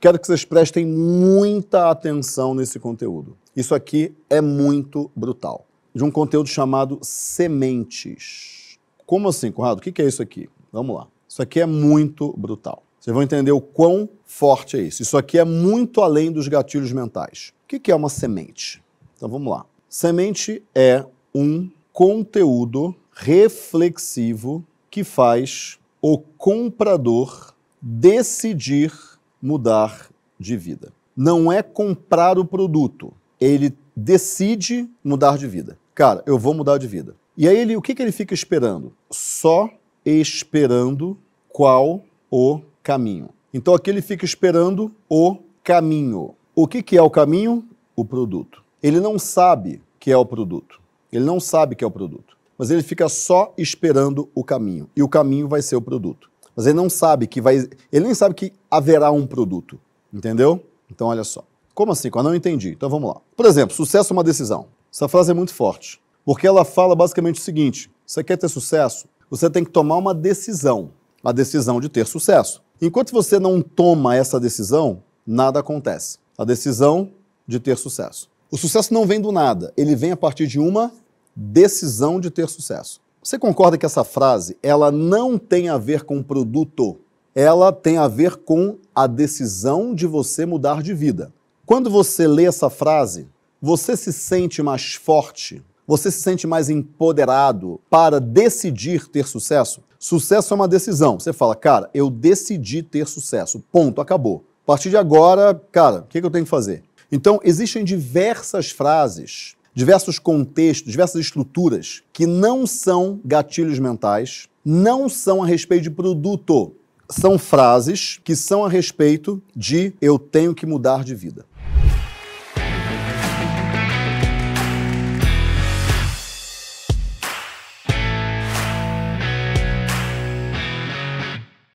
Quero que vocês prestem muita atenção nesse conteúdo. Isso aqui é muito brutal. De um conteúdo chamado sementes. Como assim, Conrado? O que é isso aqui? Vamos lá. Isso aqui é muito brutal. Vocês vão entender o quão forte é isso. Isso aqui é muito além dos gatilhos mentais. O que é uma semente? Então vamos lá. Semente é um conteúdo reflexivo que faz o comprador decidir mudar de vida. Não é comprar o produto, ele decide mudar de vida. Cara, eu vou mudar de vida. E aí ele, o que, que ele fica esperando? Só esperando qual o caminho. Então aqui ele fica esperando o caminho. O que, que é o caminho? O produto. Ele não sabe que é o produto. Ele não sabe que é o produto. Mas ele fica só esperando o caminho. E o caminho vai ser o produto. Mas ele não sabe que vai. Ele nem sabe que haverá um produto. Entendeu? Então, olha só. Como assim? Eu não entendi. Então, vamos lá. Por exemplo, sucesso é uma decisão. Essa frase é muito forte, porque ela fala basicamente o seguinte: você quer ter sucesso? Você tem que tomar uma decisão, a decisão de ter sucesso. Enquanto você não toma essa decisão, nada acontece. A decisão de ter sucesso. O sucesso não vem do nada, ele vem a partir de uma decisão de ter sucesso. Você concorda que essa frase, ela não tem a ver com produto? ela tem a ver com a decisão de você mudar de vida. Quando você lê essa frase, você se sente mais forte, você se sente mais empoderado para decidir ter sucesso? Sucesso é uma decisão. Você fala, cara, eu decidi ter sucesso. Ponto, acabou. A partir de agora, cara, o que, que eu tenho que fazer? Então, existem diversas frases, diversos contextos, diversas estruturas que não são gatilhos mentais, não são a respeito de produto são frases que são a respeito de eu tenho que mudar de vida.